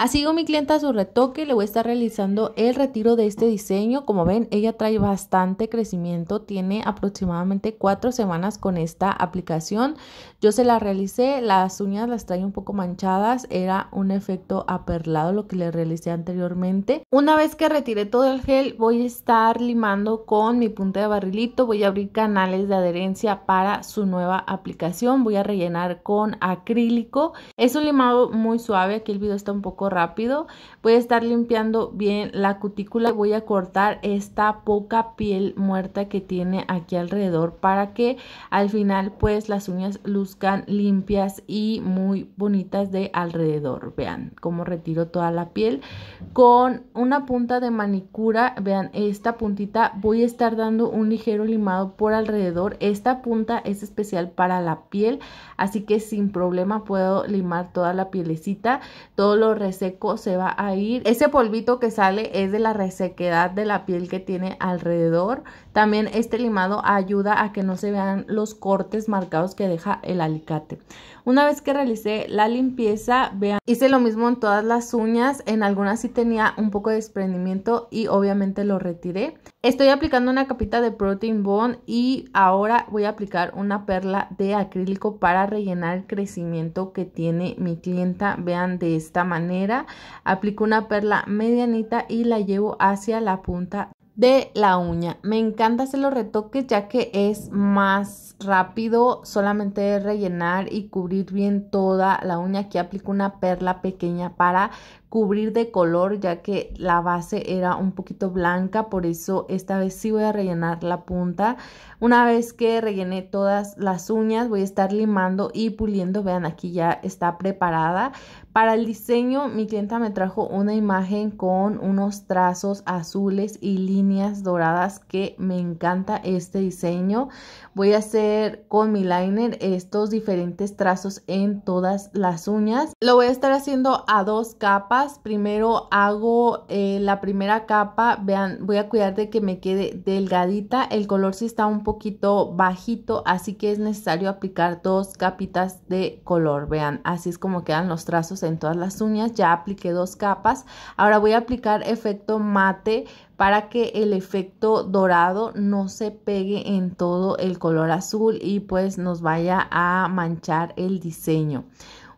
Así sido mi clienta a su retoque, le voy a estar realizando el retiro de este diseño. Como ven, ella trae bastante crecimiento, tiene aproximadamente cuatro semanas con esta aplicación. Yo se la realicé, las uñas las trae un poco manchadas, era un efecto aperlado lo que le realicé anteriormente. Una vez que retiré todo el gel, voy a estar limando con mi punta de barrilito, voy a abrir canales de adherencia para su nueva aplicación, voy a rellenar con acrílico. Es un limado muy suave, aquí el video está un poco rápido. Voy a estar limpiando bien la cutícula. Voy a cortar esta poca piel muerta que tiene aquí alrededor para que al final pues las uñas luzcan limpias y muy bonitas de alrededor. Vean cómo retiro toda la piel con una punta de manicura. Vean esta puntita voy a estar dando un ligero limado por alrededor. Esta punta es especial para la piel así que sin problema puedo limar toda la pielecita. Todo lo seco se va a ir. Ese polvito que sale es de la resequedad de la piel que tiene alrededor. También este limado ayuda a que no se vean los cortes marcados que deja el alicate. Una vez que realicé la limpieza, vean, hice lo mismo en todas las uñas, en algunas sí tenía un poco de desprendimiento y obviamente lo retiré. Estoy aplicando una capita de Protein Bone y ahora voy a aplicar una perla de acrílico para rellenar el crecimiento que tiene mi clienta. Vean de esta manera aplico una perla medianita y la llevo hacia la punta de la uña. Me encanta hacer los retoques ya que es más rápido solamente rellenar y cubrir bien toda la uña. Aquí aplico una perla pequeña para cubrir de color ya que la base era un poquito blanca por eso esta vez sí voy a rellenar la punta una vez que rellené todas las uñas voy a estar limando y puliendo vean aquí ya está preparada para el diseño mi clienta me trajo una imagen con unos trazos azules y líneas doradas que me encanta este diseño voy a hacer con mi liner estos diferentes trazos en todas las uñas lo voy a estar haciendo a dos capas Primero hago eh, la primera capa. Vean, voy a cuidar de que me quede delgadita. El color si está un poquito bajito, así que es necesario aplicar dos capitas de color. Vean, así es como quedan los trazos en todas las uñas. Ya apliqué dos capas. Ahora voy a aplicar efecto mate para que el efecto dorado no se pegue en todo el color azul y pues nos vaya a manchar el diseño.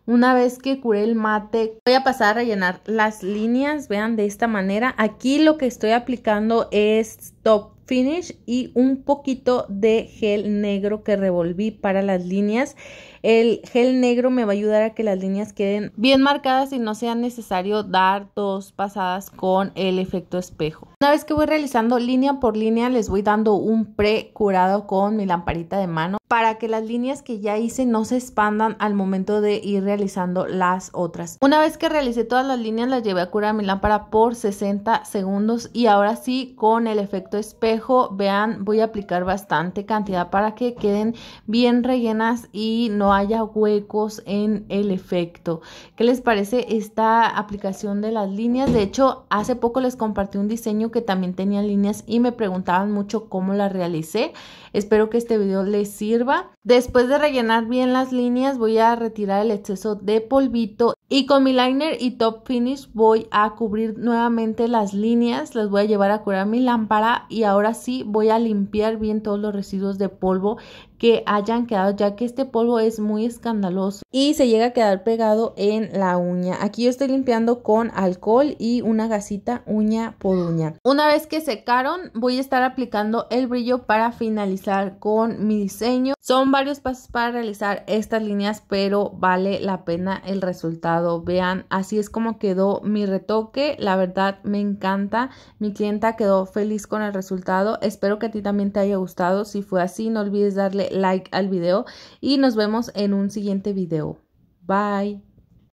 Una vez que curé el mate, voy a pasar a rellenar las líneas, vean de esta manera. Aquí lo que estoy aplicando es top finish y un poquito de gel negro que revolví para las líneas. El gel negro me va a ayudar a que las líneas queden bien marcadas y no sea necesario dar dos pasadas con el efecto espejo. Una vez que voy realizando línea por línea, les voy dando un pre curado con mi lamparita de mano para que las líneas que ya hice no se expandan al momento de ir realizando las otras. Una vez que realicé todas las líneas, las llevé a curar mi lámpara por 60 segundos y ahora sí, con el efecto espejo, vean, voy a aplicar bastante cantidad para que queden bien rellenas y no haya huecos en el efecto. ¿Qué les parece esta aplicación de las líneas? De hecho, hace poco les compartí un diseño que también tenía líneas y me preguntaban mucho cómo la realicé. Espero que este video les sirva. Después de rellenar bien las líneas, voy a retirar el exceso de polvito y con mi liner y top finish voy a cubrir nuevamente las líneas. Las voy a llevar a curar mi lámpara y ahora sí voy a limpiar bien todos los residuos de polvo que hayan quedado ya que este polvo es muy escandaloso y se llega a quedar pegado en la uña. Aquí yo estoy limpiando con alcohol y una gasita uña por uña. Una vez que secaron voy a estar aplicando el brillo para finalizar con mi diseño. Son varios pasos para realizar estas líneas pero vale la pena el resultado. Vean así es como quedó mi retoque. La verdad me encanta. Mi clienta quedó feliz con el resultado. Espero que a ti también te haya gustado. Si fue así no olvides darle like al video y nos vemos en un siguiente video. Bye.